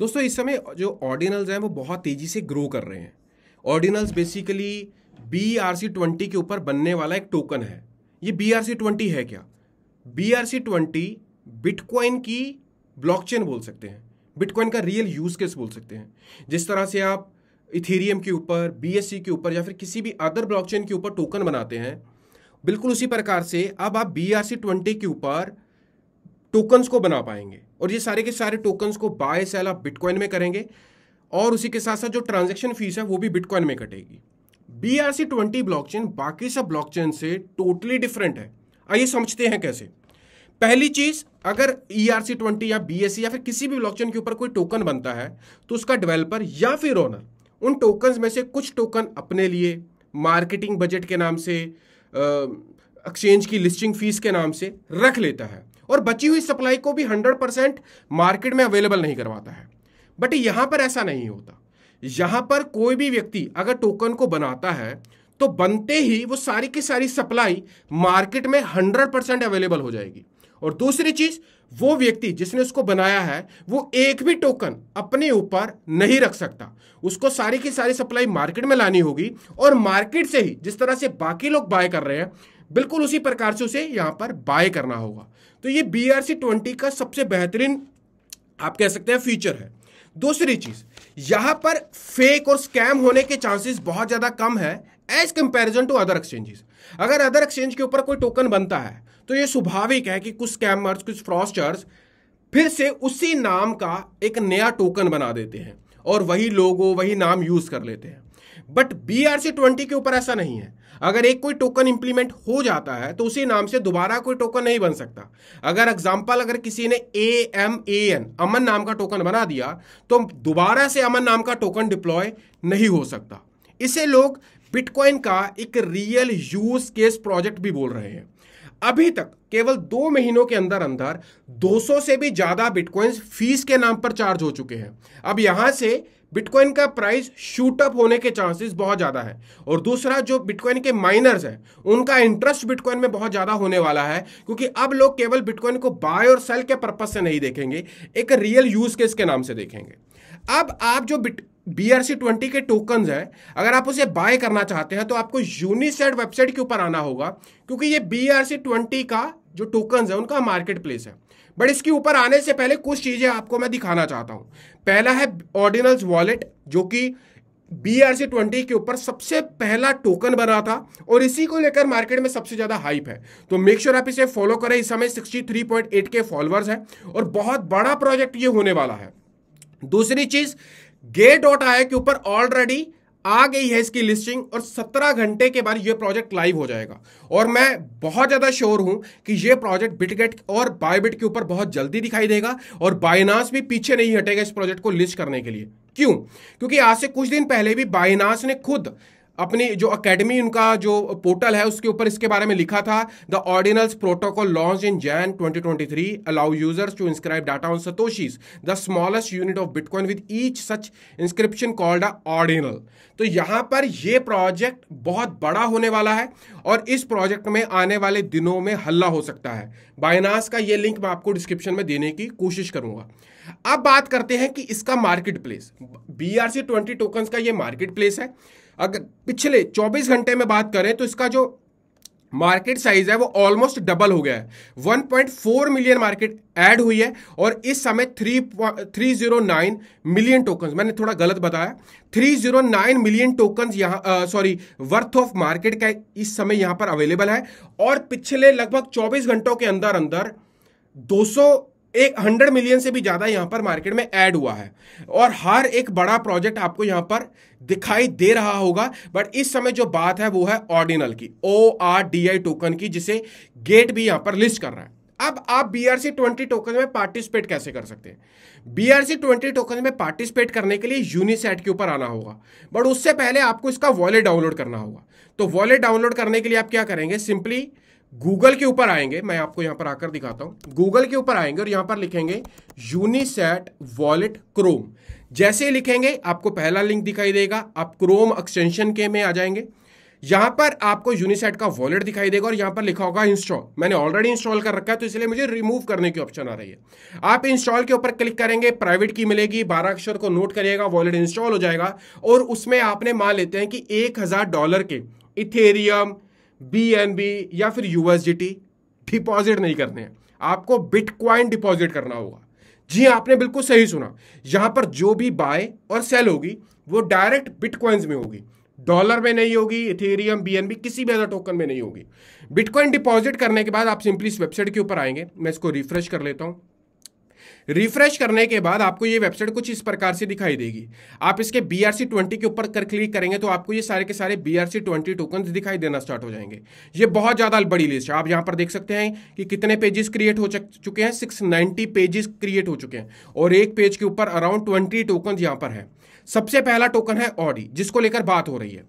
दोस्तों इस समय जो ऑर्डिनल्स हैं वो बहुत तेज़ी से ग्रो कर रहे हैं ordinals basically B R C twenty के ऊपर बनने वाला एक टोकन है ये बी आर सी ट्वेंटी है क्या B R C twenty bitcoin की ब्लॉकचेन बोल सकते हैं बिटकॉइन का रियल यूज़ केस बोल सकते हैं जिस तरह से आप इथेरियम के ऊपर बीएससी के ऊपर या फिर किसी भी अदर ब्लॉकचेन के ऊपर टोकन बनाते हैं बिल्कुल उसी प्रकार से अब आप बी आर सी ट्वेंटी के ऊपर टोकन्स को बना पाएंगे और ये सारे के सारे टोकन्स को बाय सेल आप बिटकॉइन में करेंगे और उसी के साथ साथ जो ट्रांजेक्शन फीस है वो भी बिटकॉइन में कटेगी B R C twenty chain बाकी सब चेन से टोटली डिफरेंट है आइए समझते हैं कैसे पहली चीज अगर ई आर सी ट्वेंटी या बी एस सी या फिर किसी भी ब्लॉकचेन के ऊपर कोई टोकन बनता है तो उसका डेवलपर या फिर ओनर उन टोकन में से कुछ टोकन अपने लिए मार्केटिंग बजट के नाम से एक्सचेंज की लिस्टिंग फीस के नाम से रख लेता है और बची हुई सप्लाई को भी हंड्रेड परसेंट मार्केट में अवेलेबल नहीं करवाता है बट यहां पर ऐसा नहीं होता यहां पर कोई भी व्यक्ति अगर टोकन को बनाता है तो बनते ही वो सारी की सारी सप्लाई मार्केट में हंड्रेड परसेंट अवेलेबल हो जाएगी और दूसरी चीज वो व्यक्ति जिसने उसको बनाया है वो एक भी टोकन अपने ऊपर नहीं रख सकता उसको सारी की सारी सप्लाई मार्केट में लानी होगी और मार्केट से ही जिस तरह से बाकी लोग बाय कर रहे हैं बिल्कुल उसी प्रकार से उसे यहाँ पर बाय करना होगा तो ये बी आर सी ट्वेंटी का सबसे बेहतरीन आप कह सकते हैं फीचर है दूसरी चीज यहाँ पर फेक और स्कैम होने के चांसेस बहुत ज़्यादा कम है as comparison to other exchanges अगर अदर एक्सचेंज के ऊपर कोई टोकन बनता है तो ये स्वाभाविक है कि कुछ स्कैमर्स कुछ फ्रॉस्टर्स फिर से उसी नाम का एक नया टोकन बना देते हैं और वही लोगों वही नाम यूज़ कर लेते हैं but B R C twenty के ऊपर ऐसा नहीं है अगर एक कोई टोकन इंप्लीमेंट हो जाता है तो उसी नाम से दोबारा कोई टोकन नहीं बन सकता अगर एग्जाम्पल अगर किसी ने ए एम ए एन अमन नाम का टोकन बना दिया तो दोबारा से अमन नाम का टोकन डिप्लॉय नहीं हो सकता इसे लोग बिटकॉइन का एक रियल यूज केस प्रोजेक्ट भी बोल रहे हैं अभी तक केवल दो महीनों के अंदर अंदर 200 से भी ज़्यादा बिटकॉइंस फीस के नाम पर चार्ज हो चुके हैं अब यहां से बिटकॉइन का प्राइस शूट अप होने के चांसेस बहुत ज़्यादा है और दूसरा जो बिटकॉइन के माइनर्स हैं उनका इंटरेस्ट बिटकॉइन में बहुत ज़्यादा होने वाला है क्योंकि अब लोग केवल बिटकॉइन को बाय और सेल के पर्पज से नहीं देखेंगे एक रियल यूज़ केस के नाम से देखेंगे अब आप जो bit B R C twenty के टोकन है अगर आप उसे बाय करना चाहते हैं तो आपको यूनिसेड वेबसाइट के ऊपर आना होगा क्योंकि ये बी आर सी ट्वेंटी का जो टोकन है उनका मार्केट प्लेस है बट इसके ऊपर आने से पहले कुछ चीज़ें आपको मैं दिखाना चाहता हूं पहला है ऑर्डिनल्स वॉलेट जो कि बी आर सी ट्वेंटी के ऊपर सबसे पहला टोकन बना था और इसी को लेकर मार्केट में सबसे ज़्यादा हाइप है तो मेक श्योर sure आप इसे फॉलो करें इस समय सिक्सटी थ्री पॉइंट एट के फॉलोअर्स है और बहुत बड़ा प्रोजेक्ट ये होने वाला है दूसरी चीज़ गे डॉट आई के ऊपर ऑलरेडी आ गई है इसकी लिस्टिंग और 17 घंटे के बाद ये प्रोजेक्ट लाइव हो जाएगा और मैं बहुत ज़्यादा श्योर हूं कि ये प्रोजेक्ट बिटगेट और बायबिट के ऊपर बहुत जल्दी दिखाई देगा और बायनास भी पीछे नहीं हटेगा इस प्रोजेक्ट को लिस्ट करने के लिए क्यों क्योंकि आज से कुछ दिन पहले भी बायनास ने खुद अपनी जो अकेडमी उनका जो पोर्टल है उसके ऊपर इसके बारे में लिखा था the ordinals protocol launch in Jan 2023 allow users to inscribe data on satoshis the smallest unit of bitcoin with each such inscription called a ordinal तो यहां पर यह प्रोजेक्ट बहुत बड़ा होने वाला है और इस प्रोजेक्ट में आने वाले दिनों में हल्ला हो सकता है बायनास का यह लिंक मैं आपको डिस्क्रिप्शन में देने की कोशिश करूंगा अब बात करते हैं कि इसका market place B R C twenty tokens का यह मार्केट प्लेस है अगर पिछले 24 घंटे में बात करें तो इसका जो मार्केट साइज है वो ऑलमोस्ट डबल हो गया है 1.4 मिलियन मार्केट ऐड हुई है और इस समय 3.309 मिलियन टोकन्स मैंने थोड़ा गलत बताया 309 मिलियन टोकन्स यहां सॉरी वर्थ ऑफ मार्केट का इस समय यहां पर अवेलेबल है और पिछले लगभग 24 घंटों के अंदर अंदर 200 एक हंड्रेड मिलियन से भी ज़्यादा यहां पर मार्केट में ऐड हुआ है और हर एक बड़ा प्रोजेक्ट आपको यहां पर दिखाई दे रहा होगा बट इस समय जो बात है वो है ऑर्डिनल की O R D I token की जिसे गेट भी यहां पर लिस्ट कर रहा है अब आप B R C twenty token में पार्टिसिपेट कैसे कर सकते हैं B R C twenty token में पार्टिसिपेट करने के लिए यूनिसेट के ऊपर आना होगा बट उससे पहले आपको इसका वॉलेट डाउनलोड करना होगा तो वॉलेट डाउनलोड करने के लिए आप क्या करेंगे सिंपली गूगल के ऊपर आएंगे मैं आपको यहां पर आकर दिखाता हूं गूगल के ऊपर आएंगे और यहां पर लिखेंगे यूनिसेट वॉलेट क्रोम जैसे लिखेंगे आपको पहला लिंक दिखाई देगा आप क्रोम एक्सटेंशन के में आ जाएंगे यहां पर आपको यूनिसेट का वॉलेट दिखाई देगा और यहां पर लिखा होगा इंस्टॉल मैंने ऑलरेडी इंस्टॉल कर रखा है तो इसलिए मुझे रिमूव करने की ऑप्शन आ रही है आप इंस्टॉल के ऊपर क्लिक करेंगे प्राइवेट की मिलेगी बारह अक्षर को नोट करिएगा वॉलेट इंस्टॉल हो जाएगा और उसमें आपने मान लेते हैं कि एक हजार डॉलर के इथेरियम बी एन बी या फिर यू एस डिपॉजिट नहीं करने हैं आपको बिटकॉइन डिपॉजिट करना होगा जी हाँ, आपने बिल्कुल सही सुना यहाँ पर जो भी बाय और सेल होगी वो डायरेक्ट बिटकॉइंस में होगी डॉलर में नहीं होगी इथेरियम बीएनबी किसी भी अदर टोकन में नहीं होगी बिटकॉइन डिपॉजिट करने के बाद आप सिंपली इस वेबसाइट के ऊपर आएंगे मैं इसको रिफ्रेश कर लेता हूँ रिफ्रेश करने के बाद आपको ये वेबसाइट कुछ इस प्रकार से दिखाई देगी आप इसके बी आर सी ट्वेंटी के ऊपर कर क्लिक करेंगे तो आपको ये सारे के सारे B R C twenty token दिखाई देना स्टार्ट हो जाएंगे ये बहुत ज़्यादा बड़ी लिस्ट है आप यहां पर देख सकते हैं कि कितने पेजेस क्रिएट हो चुके हैं सिक्स नाइन्टी पेजेस क्रिएट हो चुके हैं और एक पेज के ऊपर अराउंड ट्वेंटी टोकन यहां पर है सबसे पहला टोकन है ऑडी जिसको लेकर बात हो रही है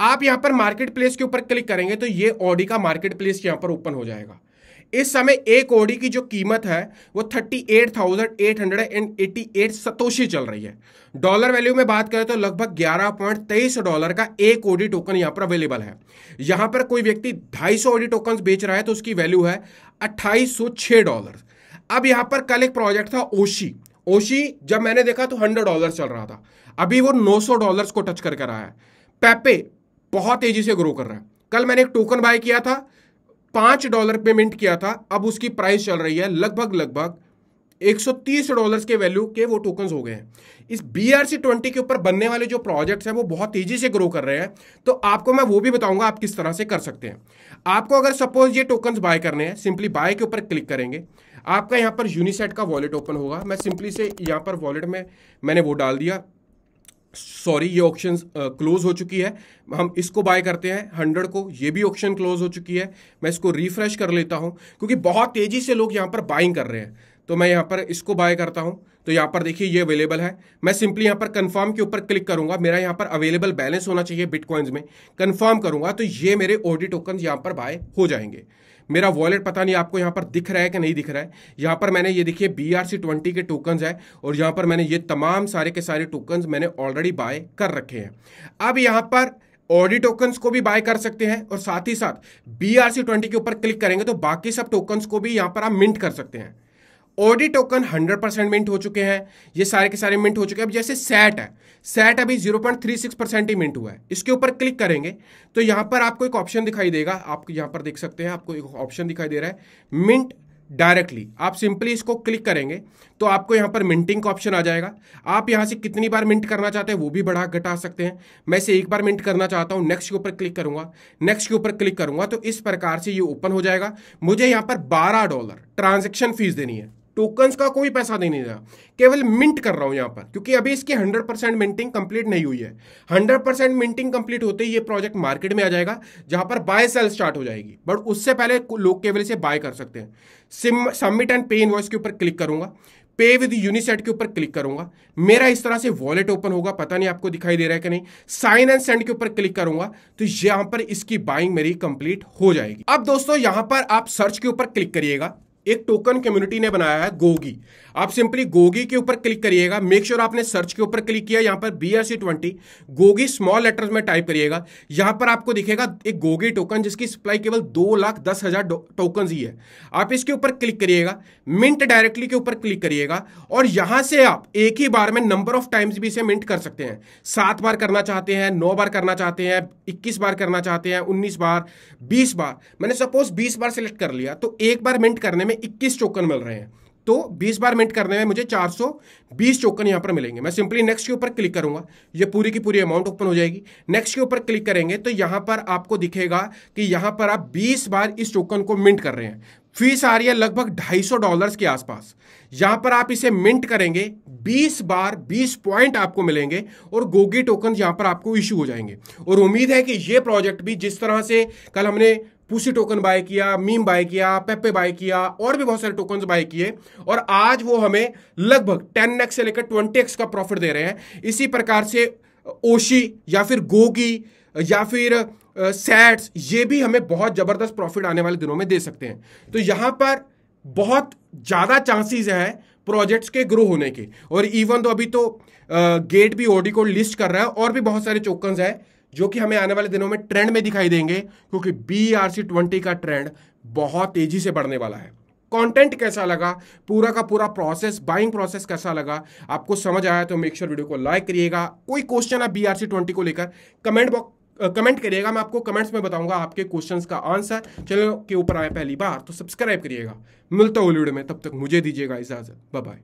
आप यहां पर मार्केट प्लेस के ऊपर क्लिक करेंगे तो ये ऑडी का मार्केट प्लेस यहां पर ओपन हो जाएगा इस समय एक ओडी की जो कीमत है वो thirty eight thousand eight hundred and eighty eight satoshi चल रही है डॉलर वैल्यू में बात करें तो लगभग ग्यारह पॉइंट तेईस डॉलर का एक ओडी टोकन यहाँ पर अवेलेबल है यहाँ पर कोई व्यक्ति ढाई सौ ओडी टोकन बेच रहा है तो उसकी वैल्यू है अट्ठाईस सौ छः डॉलर अब यहाँ पर कल एक प्रोजेक्ट था ओशी ओशी जब मैंने देखा तो हंड्रेड डॉलर चल रहा था अभी वो नौ सौ डॉलर को टच करके आया रहा है पेपे बहुत तेजी से ग्रो कर रहा है कल मैंने एक टोकन बाय किया था पांच डॉलर पेमेंट किया था अब उसकी प्राइस चल रही है लगभग लगभग 130 डॉलर्स के वैल्यू के वो टोकन हो गए हैं इस बी के ऊपर बनने वाले जो प्रोजेक्ट्स हैं वो बहुत तेजी से ग्रो कर रहे हैं तो आपको मैं वो भी बताऊंगा आप किस तरह से कर सकते हैं आपको अगर सपोज ये टोकन्स बाय करने हैं सिंपली बाय के ऊपर क्लिक करेंगे आपका यहाँ पर यूनिसेट का वॉलेट ओपन होगा मैं सिंपली से यहाँ पर वॉलेट में मैंने वो डाल दिया सॉरी ये ऑप्शन क्लोज हो चुकी है हम इसको बाय करते हैं हंड्रेड को ये भी ऑप्शन क्लोज हो चुकी है मैं इसको रिफ्रेश कर लेता हूँ क्योंकि बहुत तेज़ी से लोग यहां पर बाइंग कर रहे हैं तो मैं यहां पर इसको बाय करता हूँ तो यहां पर देखिए ये अवेलेबल है मैं सिंपली यहां पर कंफर्म के ऊपर क्लिक करूंगा मेरा यहां पर अवेलेबल बैलेंस होना चाहिए बिटकॉइंस में कंफर्म करूंगा तो ये मेरे ऑडिट टोकन यहां पर बाय हो जाएंगे मेरा वॉलेट पता नहीं आपको यहाँ पर दिख रहा है कि नहीं दिख रहा है यहाँ पर मैंने ये देखिए बी आर सी ट्वेंटी के टोकन्स है और यहाँ पर मैंने ये तमाम सारे के सारे टोकन्स मैंने ऑलरेडी बाय कर रखे हैं अब यहाँ पर ऑडी टोकन्स को भी बाय कर सकते हैं और साथ ही साथ बी आर सी ट्वेंटी के ऊपर क्लिक करेंगे तो बाकी सब टोकन्स को भी यहाँ पर आप मिंट कर सकते हैं ऑडी टोकन 100 परसेंट मिंट हो चुके हैं ये सारे के सारे मिंट हो चुके हैं अब जैसे सैट है सेट अभी 0.36 परसेंट ही मिंट हुआ है इसके ऊपर क्लिक करेंगे तो यहां पर आपको एक ऑप्शन दिखाई देगा आप यहां पर देख सकते हैं आपको एक ऑप्शन दिखाई दे रहा है मिंट डायरेक्टली आप सिंपली इसको क्लिक करेंगे तो आपको यहां पर मिंटिंग का ऑप्शन आ जाएगा आप यहां से कितनी बार मिंट करना चाहते हैं वो भी बढ़ा घटा सकते हैं मैं से एक बार मिंट करना चाहता हूं नेक्स्ट के ऊपर क्लिक करूंगा नेक्स्ट के ऊपर क्लिक करूंगा तो इस प्रकार से ये ओपन हो जाएगा मुझे यहां पर बारह डॉलर ट्रांजेक्शन फीस देनी है टोकन्स का कोई पैसा नहीं दे रहा केवल मिंट कर रहा हूं यहां पर क्योंकि अभी इसकी 100 परसेंट मिंटिंग कंप्लीट नहीं हुई है 100 परसेंट मिंटिंग कंप्लीट होते ही ये प्रोजेक्ट मार्केट में आ जाएगा जहां पर बाय सेल स्टार्ट हो जाएगी बट उससे पहले लोग केवल इसे बाय कर सकते हैं सबमिट एंड पे इन के ऊपर क्लिक करूंगा पे विद यूनिसेट के ऊपर क्लिक करूंगा मेरा इस तरह से वॉलेट ओपन होगा पता नहीं आपको दिखाई दे रहा है कि नहीं साइन एंड सेंड के ऊपर क्लिक करूंगा तो यहां पर इसकी बाइंग मेरी कंप्लीट हो जाएगी अब दोस्तों यहां पर आप सर्च के ऊपर क्लिक करिएगा एक टोकन कम्युनिटी ने बनाया है गोगी आप सिंपली गोगी के ऊपर क्लिक करिएगा मेक श्योर आपने सर्च के ऊपर क्लिक किया यहां पर बी आर सी ट्वेंटी गोगी स्मॉल लेटर्स में टाइप करिएगा यहां पर आपको दिखेगा एक गोगी टोकन जिसकी सप्लाई केवल दो लाख दस हजार टोकन ही है आप इसके ऊपर क्लिक करिएगा मिंट डायरेक्टली के ऊपर क्लिक करिएगा और यहां से आप एक ही बार में नंबर ऑफ टाइम्स भी इसे मिंट कर सकते हैं सात बार करना चाहते हैं नौ बार करना चाहते हैं इक्कीस बार करना चाहते हैं उन्नीस बार बीस बार मैंने सपोज बीस बार सेलेक्ट कर लिया तो एक बार मिंट करने में इक्कीस चौकन मिल रहे हैं तो 20 बार मिनट करने में मुझे 420 चौकन यहां पर मिलेंगे मैं सिंपली नेक्स्ट के ऊपर क्लिक करूंगा ये पूरी की पूरी अमाउंट ओपन हो जाएगी नेक्स्ट के ऊपर क्लिक करेंगे तो यहां पर आपको दिखेगा कि यहां पर आप 20 बार इस टोकन को मिंट कर रहे हैं फीस आ रही है लगभग 250 डॉलर्स के आसपास यहां पर आप इसे मिंट करेंगे 20 बार 20 पॉइंट आपको मिलेंगे और गोगी टोकन यहां पर आपको इश्यू हो जाएंगे और उम्मीद है कि ये प्रोजेक्ट भी जिस तरह से कल हमने पूसी टोकन बाय किया मीम बाय किया पेपे बाय किया और भी बहुत सारे टोकन बाय किए और आज वो हमें लगभग टेन एक्स से लेकर ट्वेंटी एक्स का प्रॉफिट दे रहे हैं इसी प्रकार से ओशी या फिर गोगी या फिर सैट्स ये भी हमें बहुत ज़बरदस्त प्रॉफिट आने वाले दिनों में दे सकते हैं तो यहां पर बहुत ज़्यादा चांसेस है प्रोजेक्ट्स के ग्रो होने के और इवन तो अभी तो गेट भी ओडी को लिस्ट कर रहा है और भी बहुत सारे टोकन हैं जो कि हमें आने वाले दिनों में ट्रेंड में दिखाई देंगे क्योंकि बी आर सी ट्वेंटी का ट्रेंड बहुत तेजी से बढ़ने वाला है कंटेंट कैसा लगा पूरा का पूरा प्रोसेस बाइंग प्रोसेस कैसा लगा आपको समझ आया तो मेक श्योर वीडियो को लाइक करिएगा कोई क्वेश्चन आप बी आर सी ट्वेंटी को लेकर कमेंट बॉक्स कमेंट करिएगा मैं आपको कमेंट्स में बताऊंगा आपके क्वेश्चंस का आंसर चैनल के ऊपर आए पहली बार तो सब्सक्राइब करिएगा मिलता हूँ वीडियो में तब तक मुझे दीजिएगा इजाजत बाय